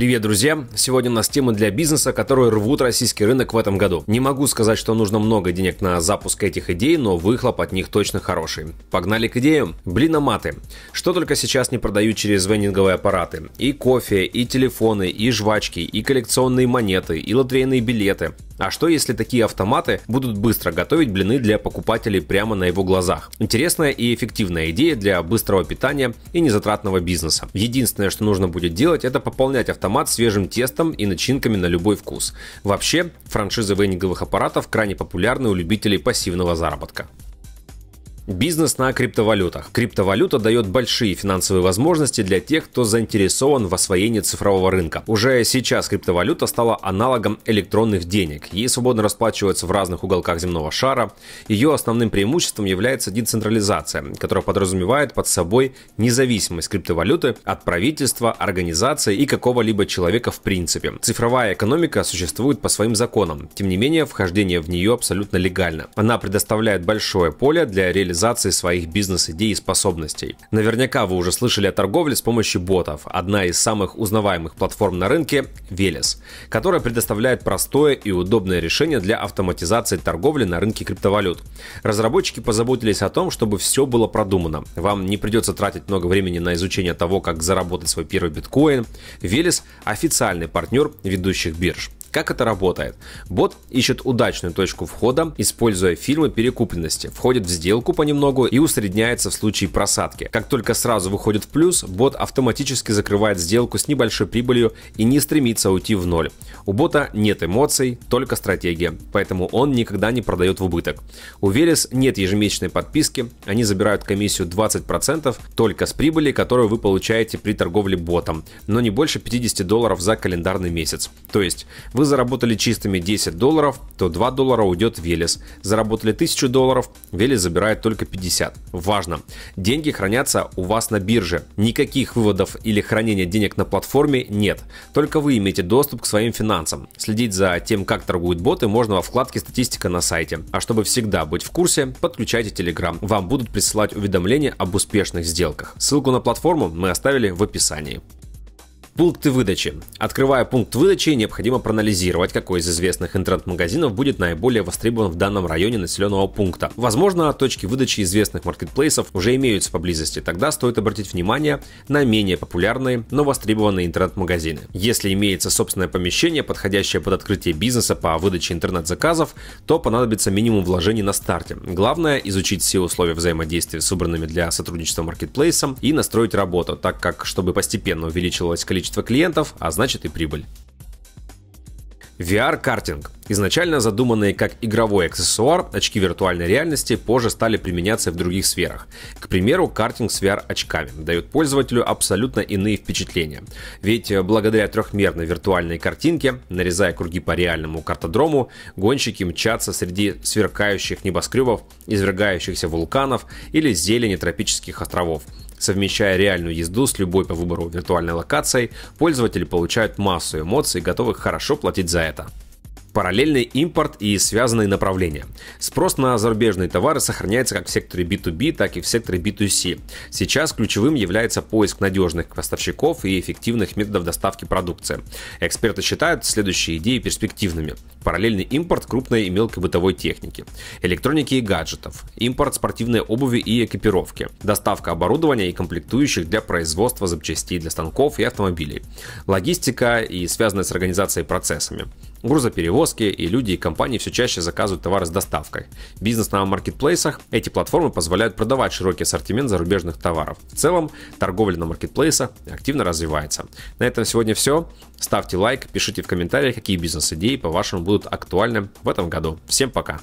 Привет, друзья! Сегодня у нас тема для бизнеса, которые рвут российский рынок в этом году. Не могу сказать, что нужно много денег на запуск этих идей, но выхлоп от них точно хороший. Погнали к идеям. Блиноматы. Что только сейчас не продают через вендинговые аппараты. И кофе, и телефоны, и жвачки, и коллекционные монеты, и лотерейные билеты. А что если такие автоматы будут быстро готовить блины для покупателей прямо на его глазах? Интересная и эффективная идея для быстрого питания и незатратного бизнеса. Единственное, что нужно будет делать, это пополнять автомат свежим тестом и начинками на любой вкус. Вообще, франшизы вейнинговых аппаратов крайне популярны у любителей пассивного заработка. Бизнес на криптовалютах. Криптовалюта дает большие финансовые возможности для тех, кто заинтересован в освоении цифрового рынка. Уже сейчас криптовалюта стала аналогом электронных денег. Ей свободно расплачиваются в разных уголках земного шара. Ее основным преимуществом является децентрализация, которая подразумевает под собой независимость криптовалюты от правительства, организации и какого-либо человека в принципе. Цифровая экономика существует по своим законам. Тем не менее, вхождение в нее абсолютно легально. Она предоставляет большое поле для реализации монетизации своих бизнес-идей и способностей. Наверняка вы уже слышали о торговле с помощью ботов. Одна из самых узнаваемых платформ на рынке – Велес, которая предоставляет простое и удобное решение для автоматизации торговли на рынке криптовалют. Разработчики позаботились о том, чтобы все было продумано. Вам не придется тратить много времени на изучение того, как заработать свой первый биткоин. Велес – официальный партнер ведущих бирж. Как это работает? Бот ищет удачную точку входа, используя фильмы перекупленности, входит в сделку понемногу и усредняется в случае просадки. Как только сразу выходит в плюс, бот автоматически закрывает сделку с небольшой прибылью и не стремится уйти в ноль. У бота нет эмоций, только стратегия, поэтому он никогда не продает в убыток. У Велес нет ежемесячной подписки, они забирают комиссию 20% только с прибыли, которую вы получаете при торговле ботом, но не больше 50 долларов за календарный месяц. То есть вы вы заработали чистыми 10 долларов, то 2 доллара уйдет в Велес. Заработали 1000 долларов, Велес забирает только 50. Важно! Деньги хранятся у вас на бирже. Никаких выводов или хранения денег на платформе нет. Только вы имеете доступ к своим финансам. Следить за тем, как торгуют боты, можно во вкладке «Статистика» на сайте. А чтобы всегда быть в курсе, подключайте Telegram. Вам будут присылать уведомления об успешных сделках. Ссылку на платформу мы оставили в описании. Пункты выдачи. Открывая пункт выдачи, необходимо проанализировать, какой из известных интернет-магазинов будет наиболее востребован в данном районе населенного пункта. Возможно, точки выдачи известных маркетплейсов уже имеются поблизости, тогда стоит обратить внимание на менее популярные, но востребованные интернет-магазины. Если имеется собственное помещение, подходящее под открытие бизнеса по выдаче интернет-заказов, то понадобится минимум вложений на старте. Главное – изучить все условия взаимодействия с выбранными для сотрудничества маркетплейсом и настроить работу, так как, чтобы постепенно увеличилось количество количество клиентов, а значит и прибыль. VR-картинг. Изначально задуманные как игровой аксессуар, очки виртуальной реальности позже стали применяться в других сферах. К примеру, картинг с VR-очками дает пользователю абсолютно иные впечатления. Ведь э, благодаря трехмерной виртуальной картинке, нарезая круги по реальному картодрому, гонщики мчатся среди сверкающих небоскребов, извергающихся вулканов или зелени тропических островов, Совмещая реальную езду с любой по выбору виртуальной локацией, пользователи получают массу эмоций, готовых хорошо платить за это. Параллельный импорт и связанные направления. Спрос на зарубежные товары сохраняется как в секторе B2B, так и в секторе B2C. Сейчас ключевым является поиск надежных поставщиков и эффективных методов доставки продукции. Эксперты считают следующие идеи перспективными. Параллельный импорт крупной и мелкой бытовой техники, электроники и гаджетов, импорт спортивной обуви и экипировки, доставка оборудования и комплектующих для производства запчастей для станков и автомобилей, логистика и связанная с организацией процессами, Грузоперевозки и люди и компании все чаще заказывают товары с доставкой. Бизнес на маркетплейсах эти платформы позволяют продавать широкий ассортимент зарубежных товаров. В целом, торговля на маркетплейсах активно развивается. На этом сегодня все. Ставьте лайк, пишите в комментариях, какие бизнес-идеи по-вашему будут актуальны в этом году. Всем пока!